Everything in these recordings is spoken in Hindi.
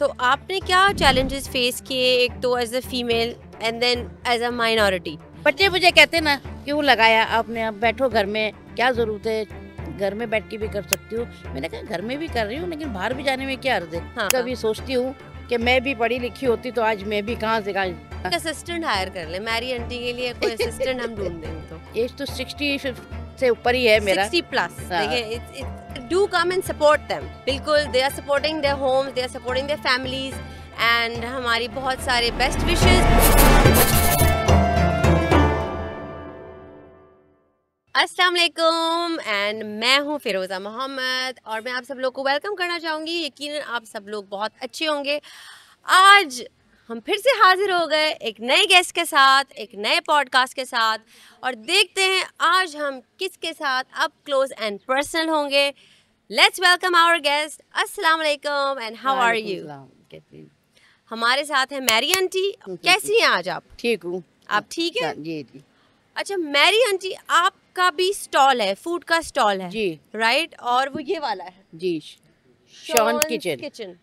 तो आपने क्या चैलेंजेस फेस किए एक तो as a female and then as a minority बच्चे मुझे कहते ना क्यों लगाया आपने अब बैठो घर में क्या ज़रूरत है घर में बैठ के भी कर सकती हूँ मैंने कहा घर में भी कर रही हूँ लेकिन बाहर भी जाने में क्या अर्ज है हाँ, कभी हाँ. सोचती हूँ कि मैं भी पढ़ी लिखी होती तो आज मैं भी कहाँ से कहा असिस्टेंट हायर कर ले मैरी आंटी के लिए कोई असिस्टेंट हम ढूंढ देंगे तो एज तो सिक्सटी से ऊपर ही है मेरा 60 plus do come and support them बिल्कुल they are supporting their homes they are supporting their families and हमारी बहुत सारे बेस्ट विशेज़ असलम एंड मैं हूँ फ़िरोज़ा मोहम्मद और मैं आप सब लोग को वेलकम करना चाहूँगी यकीन आप सब लोग बहुत अच्छे होंगे आज हम फिर से हाजिर हो गए एक नए गेस्ट के साथ एक नए पॉडकास्ट के साथ और देखते हैं आज हम किसके साथ अप क्लोज एंड पर्सनल होंगे लेट्स वेलकम आवर गेस्ट अस्सलाम वालेकुम एंड हाउ आर यू हमारे साथ हैं मैरी आंटी कैसी हैं आज आप ठीक हूँ आप ठीक है जी जी अच्छा मैरी आंटी आपका भी स्टॉल है फूड का स्टॉल है जी राइट और वो ये वाला है जी शॉन किचन किचन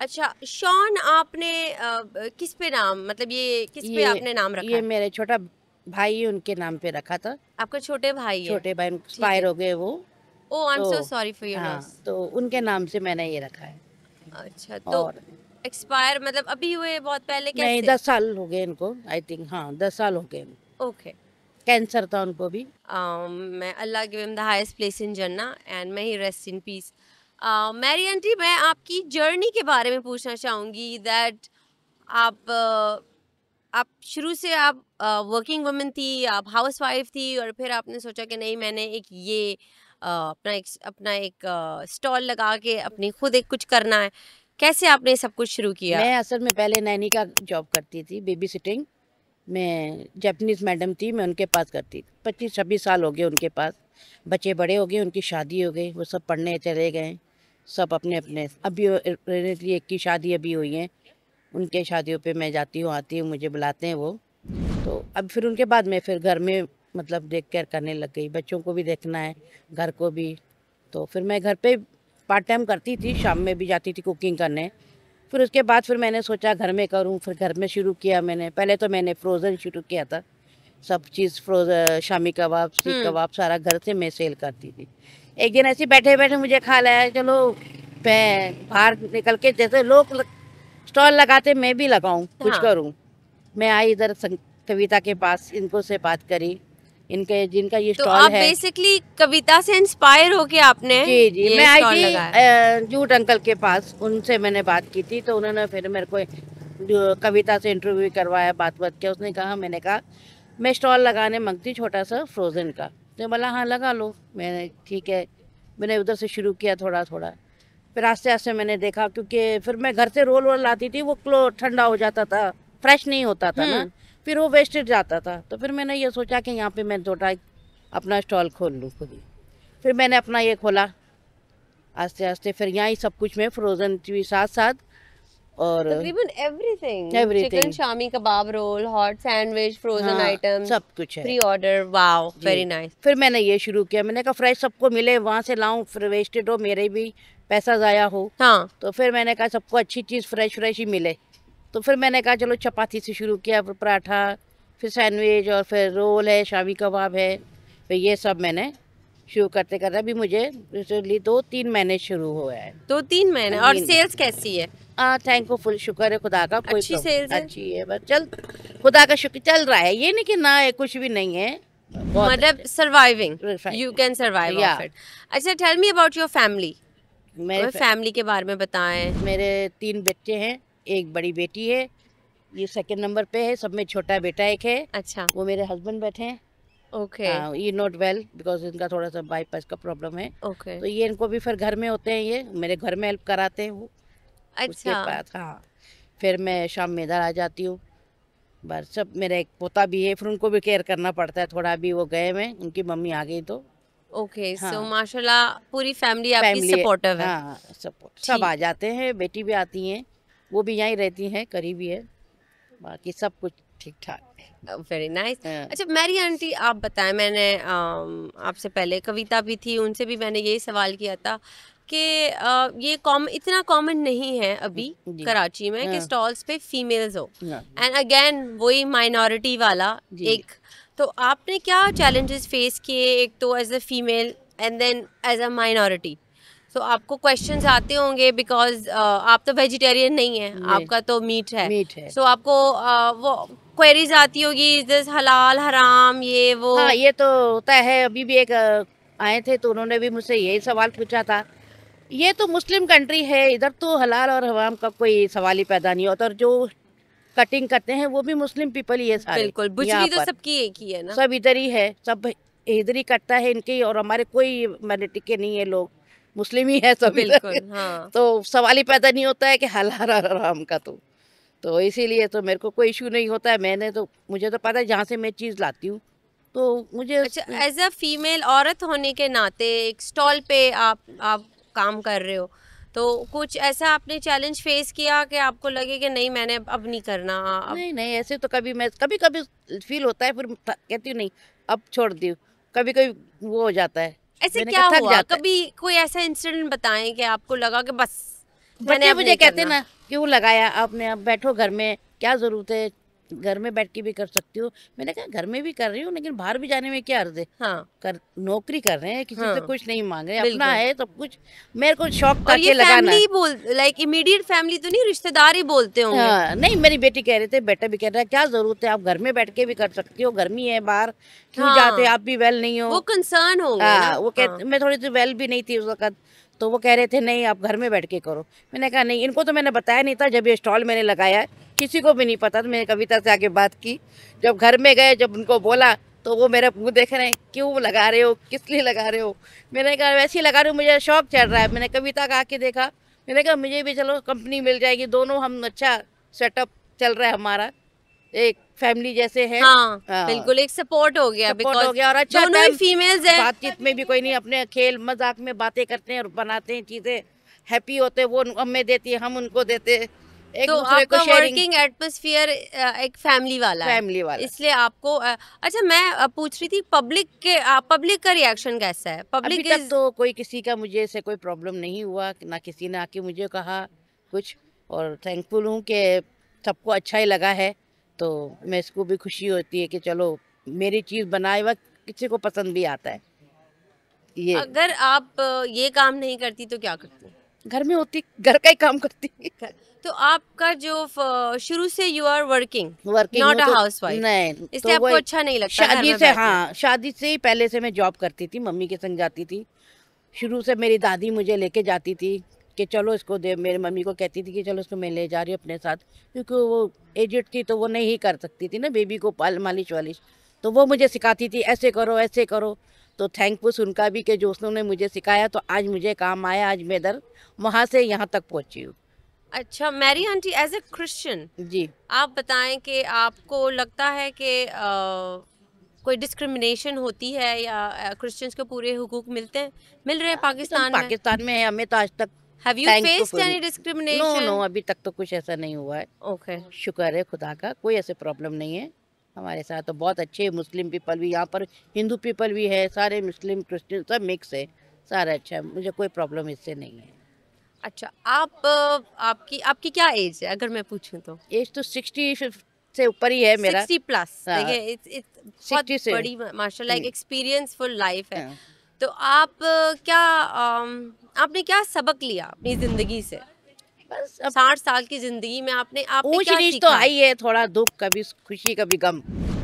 अच्छा शॉन आपने आ, किस पे नाम मतलब ये किस ये, पे आपने नाम रखा ये मेरे छोटा भाई उनके नाम पे रखा था आपका छोटे भाई छोटे है। भाई एक्सपायर हो गए वो oh I am so sorry for your loss तो उनके नाम से मैंने ये रखा है अच्छा तो एक्सपायर मतलब अभी हुए बहुत पहले कैसे नहीं दस साल हो गए इनको आई थिंक हाँ दस साल हो गए ओके कैंसर था उनको भी um, may Allah give him the highest place in Jannah and may he rest in peace Mary aunty मैं आपकी जर्नी के बारे में पूछना चाहूँगी दैट आप uh, आप शुरू से आप वर्किंग वुमेन थी आप हाउस वाइफ थी और फिर आपने सोचा कि नहीं मैंने एक ये uh, अपना एक अपना एक स्टॉल uh, लगा के अपनी खुद एक कुछ करना है कैसे आपने सब कुछ शुरू किया मैं असल में पहले नैनी का जॉब करती थी बेबी सिटिंग मैं जैपनीज मैडम थी मैं उनके पास करती थी पच्चीस छब्बीस साल हो गए उनके पास बच्चे बड़े हो गए उनकी शादी हो गई वो सब पढ़ने चले गए सब अपने अपने अभी एक की शादी अभी हुई है उनके शादियों पे मैं जाती हूँ आती हूँ मुझे बुलाते हैं वो तो अब फिर उनके बाद में फिर घर में मतलब देख केयर करने लग गई बच्चों को भी देखना है घर को भी तो फिर मैं घर पे पार्ट टाइम करती थी शाम में भी जाती थी कुकिंग करने फिर उसके बाद फिर मैंने सोचा घर में करूँ फिर घर में शुरू किया मैंने पहले तो मैंने फ्रोज़न शुरू किया था सब चीज़ फ्रोज शामी कबाब सीख हम्म। कबाब सारा घर से मैं सेल करती थी एक दिन ऐसे बैठे बैठे मुझे खा लाया चलो मैं बाहर निकल के जैसे लोग स्टॉल लगाते मैं भी लगाऊं हाँ। कुछ करूं मैं आई इधर कविता के पास इनको से बात करी इनके जिनका ये स्टॉल तो आप है बेसिकली कविता से इंस्पायर होके आपने जी जी मैं आई थी जूट अंकल के पास उनसे मैंने बात की थी तो उन्होंने फिर मेरे को कविता से इंटरव्यू करवाया बात बात किया उसने कहा मैंने कहा मैं स्टॉल लगाने मांगती छोटा सा फ्रोज़न का तो बोला हाँ लगा लो मैंने ठीक है मैंने उधर से शुरू किया थोड़ा थोड़ा फिर आस्ते आस्ते मैंने देखा क्योंकि फिर मैं घर से रोल वोल लाती थी वो क्लो ठंडा हो जाता था फ्रेश नहीं होता था ना हम्म। फिर वो वेस्टेड जाता था तो फिर मैंने ये सोचा कि यहाँ पे मैं छोटा अपना स्टॉल खोल लूँ खुद ही फिर मैंने अपना ये खोला आस्ते आस्ते फिर यहाँ ही सब कुछ मैं फ्रोज़न के साथ साथ और तकरीबन everything chicken shami kebab roll hot sandwich frozen item सब कुछ है pre order wow very nice फिर मैंने ये शुरू किया मैंने कहा फ्रेश सबको मिले वहाँ से लाऊं फिर वेस्टेड हो मेरे भी पैसा ज़ाया हो हाँ तो फिर मैंने कहा सबको अच्छी चीज़ फ्रेश फ्रेश ही मिले तो फिर मैंने कहा चलो चपाती से शुरू किया फिर पराठा फिर सैंडविच और फिर रोल है शामी कबाब है फिर तो ये सब मैंने शुरू करते करते अभी मुझे रिसेंटली दो तीन महीने शुरू हुआ है दो तीन महीने और सेल्स कैसी है थैंक यू फुल शुक्र है खुदा का कोई अच्छी सेल्स अच्छी है बस चल खुदा का शुक्र चल रहा है ये नहीं कि ना है कुछ भी नहीं है मतलब सर्वाइविंग यू कैन सर्वाइव अच्छा tell me about your family मेरे फैमिली के बारे में बताएं मेरे तीन बच्चे हैं एक बड़ी बेटी है ये सेकंड नंबर पे है सब में छोटा बेटा एक है अच्छा वो मेरे हस्बैंड बैठे हैं ओके ये नॉट वेल बिकॉज इनका थोड़ा सा बाईपास का प्रॉब्लम है ओके okay. तो ये इनको भी फिर घर में होते हैं ये मेरे घर में हेल्प कराते हैं वो अच्छा उसके हाँ फिर मैं शाम में इधर आ जाती हूँ बस सब मेरा एक पोता भी है फिर उनको भी केयर करना पड़ता है थोड़ा अभी वो गए हैं उनकी मम्मी आ गई तो ओके सो हाँ। माशाल्लाह पूरी फैमिली आपकी सपोर्टिव है सपोर्ट हाँ, सब आ जाते हैं बेटी भी आती हैं वो भी यहीं रहती हैं करीबी है बाकी सब कुछ ठीक ठाक वेरी नाइस अच्छा मेरी आंटी आप बताएं मैंने आपसे पहले कविता भी थी उनसे भी मैंने यही सवाल किया था कि ये कॉम इतना कॉमन नहीं है अभी कराची में कि स्टॉल्स हाँ। पे फीमेल्स हो एंड अगेन वही माइनॉरिटी वाला एक तो आपने क्या चैलेंजेस फेस किए एक तो as a female and then as a minority तो आपको क्वेश्चन आते होंगे बिकॉज uh, आप तो वेजिटेरियन नहीं है आपका तो मीट है मीट है सो so, आपको uh, वो क्वेरीज आती होगी इज हलाल हराम ये वो हाँ ये तो होता है अभी भी एक आए थे तो उन्होंने भी मुझसे यही सवाल पूछा था ये तो मुस्लिम कंट्री है इधर तो हलाल और हराम का कोई सवाल ही पैदा नहीं होता और जो कटिंग करते हैं वो भी मुस्लिम पीपल ही है सारे बिल्कुल बुचड़ी तो सबकी एक ही है ना सब इधर ही है सब इधर ही कटता है इनके और हमारे कोई माइनॉरिटी के नहीं है लोग मुस्लिम ही है सब बिल्कुल हाँ। तो सवाल ही पैदा नहीं होता है कि हलाल और हराम का तो तो इसीलिए तो मेरे को कोई इशू नहीं होता है मैंने तो मुझे तो पता है जहाँ से मैं चीज़ लाती हूँ तो मुझे एज अ फीमेल औरत होने के नाते एक स्टॉल पे आप आप काम कर रहे हो तो कुछ ऐसा आपने चैलेंज फेस किया कि आपको लगे कि नहीं मैंने अब नहीं करना अब... नहीं नहीं ऐसे तो कभी मैं कभी कभी फील होता है फिर कहती हूँ नहीं अब छोड़ दी कभी कभी वो हो जाता है ऐसे क्या हुआ कभी कोई ऐसा इंसिडेंट बताएं कि आपको लगा कि बस मैंने मुझे कहते ना क्यों लगाया आपने अब बैठो घर में क्या ज़रूरत है घर में बैठ के भी कर सकती हो मैंने कहा घर में भी कर रही हूँ लेकिन बाहर भी जाने में क्या अर्ज है हाँ कर नौकरी कर रहे हैं किसी हाँ, से कुछ नहीं मांग रहे अपना है सब तो कुछ मेरे को शौक करके बोल लाइक इमीडिएट फैमिली तो नहीं रिश्तेदार ही बोलते होंगे हाँ, नहीं मेरी बेटी कह रहे थे बेटा भी कह रहा है क्या जरूरत है आप घर में बैठ के भी कर सकती हो गर्मी है बाहर क्यों हाँ। जाते आप भी वेल नहीं हो वो कंसर्न हो हाँ, वो कहते हाँ। मैं थोड़ी सी वेल भी नहीं थी उस वक्त तो वो कह रहे थे नहीं आप घर में बैठ के करो मैंने कहा नहीं इनको तो मैंने बताया नहीं था जब ये स्टॉल मैंने लगाया है किसी को भी नहीं पता तो मैंने कविता से आगे बात की जब घर में गए जब उनको बोला तो वो मेरे मुँह देख रहे हैं क्यों लगा रहे हो किस लिए लगा रहे हो मैंने कहा वैसे ही लगा रहे हो मुझे शौक चढ़ रहा है मैंने कविता का आके देखा मैंने कहा मुझे भी चलो कंपनी मिल जाएगी दोनों हम अच्छा सेटअप चल रहा है हमारा एक फैमिली जैसे है हाँ, हाँ, बिल्कुल एक सपोर्ट हो गया सपोर्ट हो गया और अच्छा दोनों ही फीमेल्स हैं बातचीत में भी कोई नहीं अपने खेल मजाक में बातें करते हैं और बनाते हैं चीजें हैप्पी होते हैं वो हमें देती है हम उनको देते हैं एक तो आपका वर्किंग एटमोसफियर एक फैमिली वाला फैमिली वाला इसलिए आपको अच्छा मैं पूछ रही थी पब्लिक के पब्लिक का रिएक्शन कैसा है पब्लिक तक तो कोई किसी का मुझे ऐसे कोई प्रॉब्लम नहीं हुआ ना किसी ने आके मुझे कहा कुछ और थैंकफुल हूँ कि सबको अच्छा ही लगा है तो मैं इसको भी खुशी होती है कि चलो मेरी चीज़ बनाए वक्त किसी को पसंद भी आता है ये अगर आप ये काम नहीं करती तो क्या करती घर में होती घर का ही काम करती तो आपका जो शुरू से you are working working not a housewife नहीं इससे तो आपको अच्छा नहीं लगता शादी से हाँ शादी से ही पहले से मैं जॉब करती थी मम्मी के संग जाती थी शुरू से मेरी दादी मुझे लेके जाती थी कि चलो इसको दे मेरे मम्मी को कहती थी कि चलो इसको मैं ले जा रही हूँ अपने साथ क्योंकि वो एजिड थी तो वो नहीं कर सकती थी ना बेबी को पाल मालिश वालिश तो वो मुझे सिखाती थी ऐसे करो ऐसे करो तो थैंकफुल उनका भी कि जो उसने मुझे सिखाया तो आज मुझे काम आया आज मैं इधर वहाँ से यहाँ तक पहुँची हूँ अच्छा Mary aunty as a Christian जी आप बताएं कि आपको लगता है कि कोई डिस्क्रिमिनेशन होती है या क्रिश्चियंस को पूरे हुकूक मिलते हैं मिल रहे हैं हाँ, तो पाकिस्तान तो में पाकिस्तान में है हमें तो आज तक Have you you faced any discrimination? No, no, अभी तक तो कुछ ऐसा नहीं हुआ है okay. शुक्र है खुदा का कोई ऐसे प्रॉब्लम नहीं है हमारे साथ तो बहुत अच्छे मुस्लिम पीपल भी यहाँ पर हिंदू पीपल भी है सारे मुस्लिम क्रिश्चियन सब मिक्स है सारा अच्छा है मुझे कोई प्रॉब्लम इससे नहीं है अच्छा आप आपकी आपकी क्या एज है अगर मैं पूछूँ तो एज तो सिक्सटी से ऊपर ही है मेरा 60 प्लस हाँ। देखिए इट्स इट्स बड़ी माशाल्लाह एक एक्सपीरियंसफुल हम्म। लाइफ है हाँ. तो आप क्या आपने क्या सबक लिया अपनी ज़िंदगी से बस साठ साल की ज़िंदगी में आपने आप तो आई है थोड़ा दुख कभी खुशी कभी गम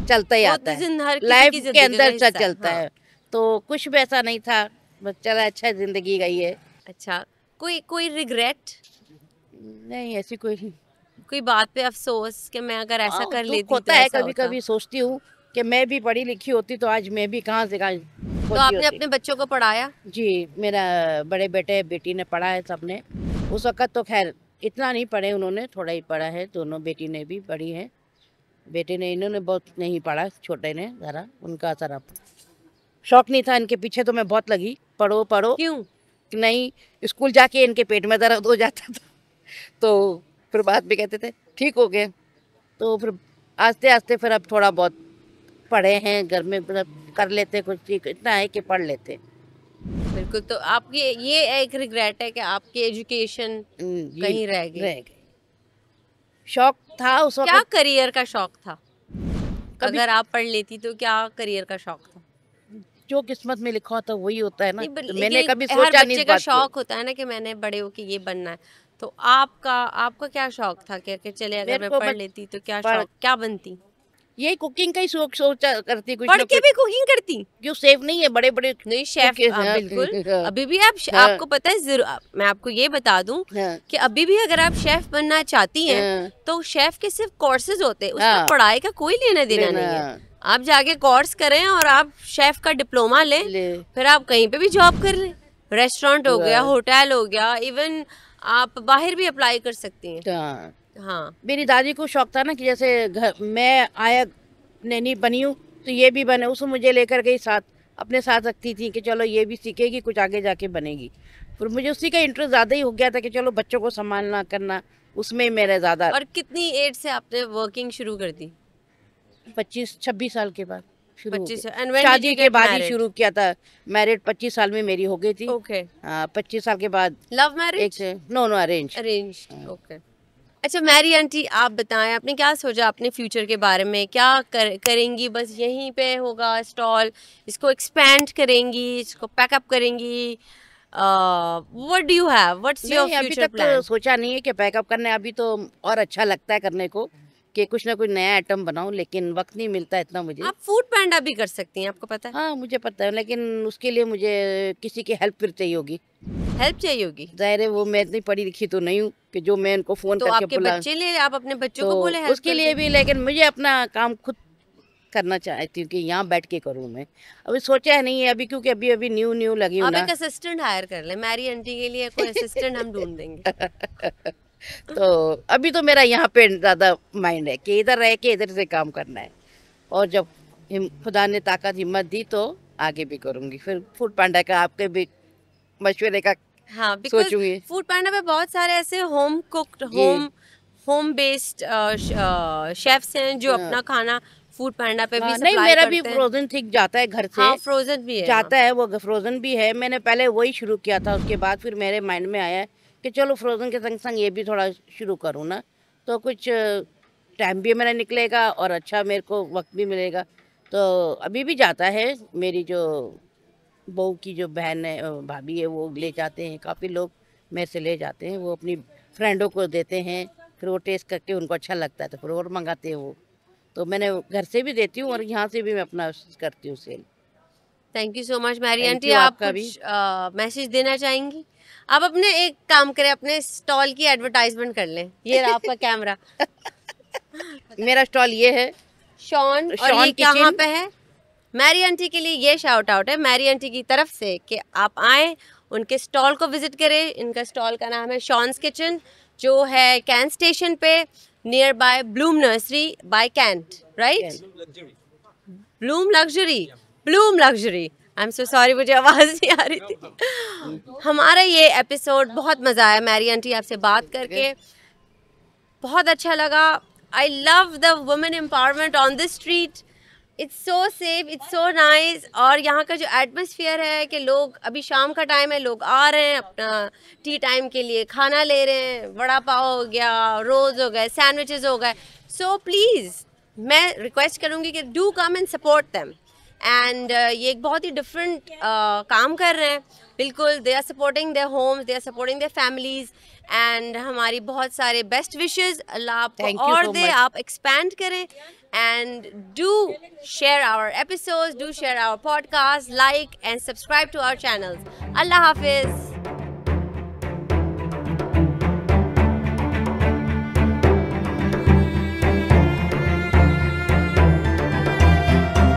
चलता ही आता है लाइफ के अंदर चलता हाँ। है तो कुछ भी ऐसा नहीं था बस चला अच्छा ज़िंदगी गई है अच्छा कोई कोई रिग्रेट नहीं ऐसी कोई कोई बात पे अफसोस कि मैं अगर ऐसा आ, हाँ, कर लेती तो होता तो है कभी कभी सोचती हूँ कि मैं भी पढ़ी लिखी होती तो आज मैं भी कहाँ से कहाँ तो आपने अपने बच्चों को पढ़ाया जी मेरा बड़े बेटे बेटी ने पढ़ा है सबने उस वक़्त तो खैर इतना नहीं पढ़े उन्होंने थोड़ा ही पढ़ा है दोनों बेटी ने भी पढ़ी है बेटे ने इन्होंने बहुत नहीं पढ़ा छोटे ने ज़रा उनका आप शौक नहीं था इनके पीछे तो मैं बहुत लगी पढ़ो पढ़ो क्यों नहीं स्कूल जाके इनके पेट में दर्द हो जाता था तो फिर बाद में कहते थे ठीक हो गए तो फिर आस्ते आस्ते फिर अब थोड़ा बहुत पढ़े हैं घर में मतलब कर लेते कुछ ठीक इतना है कि पढ़ लेते बिल्कुल तो आपकी ये एक रिग्रेट है कि आपकी एजुकेशन हम्म, कहीं रह गई रह गई शौक था उस वक्त क्या करियर का शौक था अगर आप पढ़ लेती तो क्या करियर का शौक था जो किस्मत में लिखा होता वही होता है ना तो मैंने कभी सोचा नहीं का शौक होता है ना कि मैंने बड़े हो के ये बनना है तो आपका आपका क्या शौक था कि चले अगर मैं पढ़ लेती तो क्या शौक क्या बनती यही कुकिंग का ही शौक सोचा करती कुछ पढ़ के भी कुकिंग करती क्यों सेफ नहीं है बड़े बड़े नहीं शेफ हाँ, बिल्कुल हाँ। अभी भी आप हाँ, आपको पता है जरूर मैं आपको ये बता दूं हाँ, कि अभी भी अगर आप शेफ बनना चाहती हैं हाँ, तो शेफ के सिर्फ कोर्सेज होते हैं उसमें हाँ। पढ़ाई का कोई लेना देना नहीं है आप जाके कोर्स करें और आप शेफ का डिप्लोमा लें फिर आप कहीं पे भी जॉब कर लें रेस्टोरेंट हो गया होटल हो गया इवन आप बाहर भी अप्लाई कर सकती हैं हाँ। हाँ मेरी दादी को शौक था ना कि जैसे घर मैं आया नैनी बनी हूँ तो ये भी बने उसको मुझे लेकर गई साथ अपने साथ रखती थी कि चलो ये भी सीखेगी कुछ आगे जाके बनेगी फिर मुझे उसी का इंटरेस्ट ज़्यादा ही हो गया था कि चलो बच्चों को संभालना करना उसमें मेरा ज़्यादा और कितनी एज से आपने वर्किंग शुरू कर दी पच्चीस छब्बीस साल के बाद पच्चीस शादी के बाद ही शुरू किया था मैरिड पच्चीस साल में मेरी हो गई थी ओके okay. हाँ, पच्चीस साल के बाद love marriage no no arrange arrange okay अच्छा मैरी आंटी आप बताएं आपने क्या सोचा अपने फ्यूचर के बारे में क्या कर, करेंगी बस यहीं पे होगा स्टॉल इसको एक्सपेंड करेंगी इसको पैकअप करेंगी what do you have what's your future plan सोचा नहीं है कि पैकअप करने अभी तो और अच्छा लगता है करने को कि कुछ ना कुछ नया आइटम बनाऊं लेकिन वक्त नहीं मिलता इतना मुझे आप फूड पैंडा भी कर सकती हैं आपको पता है हाँ मुझे पता है लेकिन उसके लिए मुझे किसी की हेल्प फिर चाहिए होगी हेल्प चाहिए होगी जाहिर है वो मैं इतनी पढ़ी लिखी तो नहीं हूँ कि जो मैं उनको फोन तो करके आपके बुला... बच्चे लिए आप अपने बच्चों तो को बोले उसके लिए भी लेकिन मुझे अपना काम खुद करना चाहती हूँ कि यहाँ बैठ के करूँ मैं अभी सोचा है नहीं है अभी क्योंकि अभी अभी न्यू न्यू लगी हूँ एक असिस्टेंट हायर कर ले मैरी आंटी के लिए कोई असिस्टेंट हम ढूंढ देंगे तो अभी तो मेरा यहाँ पे ज़्यादा माइंड है कि इधर रह के इधर से काम करना है और जब खुदा ने ताकत हिम्मत दी तो आगे भी करूँगी फिर फूड पांडा का आपके भी मशवरे का हाँ सोचूंगी फूड पांडा में बहुत सारे ऐसे home cooked home home based chefs हैं जो हाँ। अपना खाना फूड पांडा पे भी हाँ, नहीं मेरा भी फ्रोजन ठीक जाता है घर से हाँ, फ्रोजन भी है जाता हाँ। है वो फ्रोजन भी है मैंने पहले वही शुरू किया था उसके बाद फिर मेरे माइंड में आया कि चलो फ्रोज़न के संग संग ये भी थोड़ा शुरू करूँ ना तो कुछ टाइम भी मेरा निकलेगा और अच्छा मेरे को वक्त भी मिलेगा तो अभी भी जाता है मेरी जो बहू की जो बहन है भाभी है वो ले जाते हैं काफ़ी लोग मेरे से ले जाते हैं वो अपनी फ्रेंडों को देते हैं फिर वो टेस्ट करके उनको अच्छा लगता है तो फिर और मंगाते हैं वो तो मैंने घर से भी देती हूँ और यहाँ से भी मैं अपना करती हूँ sell thank you so much Mary aunty आप भी मैसेज देना चाहेंगी आप अपने एक काम करें अपने स्टॉल की एडवर्टाइजमेंट कर लें ये रहा आपका कैमरा मेरा स्टॉल ये है शॉन और ये कहाँ पे है मैरी आंटी के लिए ये शाउट आउट है मैरी आंटी की तरफ से कि आप आए उनके स्टॉल को विजिट करें इनका स्टॉल का नाम है शॉन्स किचन जो है कैन स्टेशन पे nearby Bloom nursery by cantt right Bloom luxury Bloom luxury I am so sorry मुझे आवाज़ नहीं आ रही थी हमारा ये एपिसोड बहुत मज़ा आया मैरी आंटी आपसे बात करके बहुत अच्छा लगा I love the women empowerment on the street it's so safe it's so nice और यहाँ का जो एटमोसफियर है कि लोग अभी शाम का टाइम है लोग आ रहे हैं अपना टी टाइम के लिए खाना ले रहे हैं वड़ा पाव हो गया रोज़ हो गए सैंडविचेस हो गए सो प्लीज़ मैं रिक्वेस्ट करूँगी कि do come and support them and uh, ये एक बहुत ही डिफरेंट uh, काम कर रहे हैं बिल्कुल they are supporting their homes they are supporting their families and हमारी बहुत सारे बेस्ट विशेज अल्लाह आपको और दे आप एक्सपैंड करें and do share our episode do share our podcast like and subscribe to our channel अल्लाह हाफिज़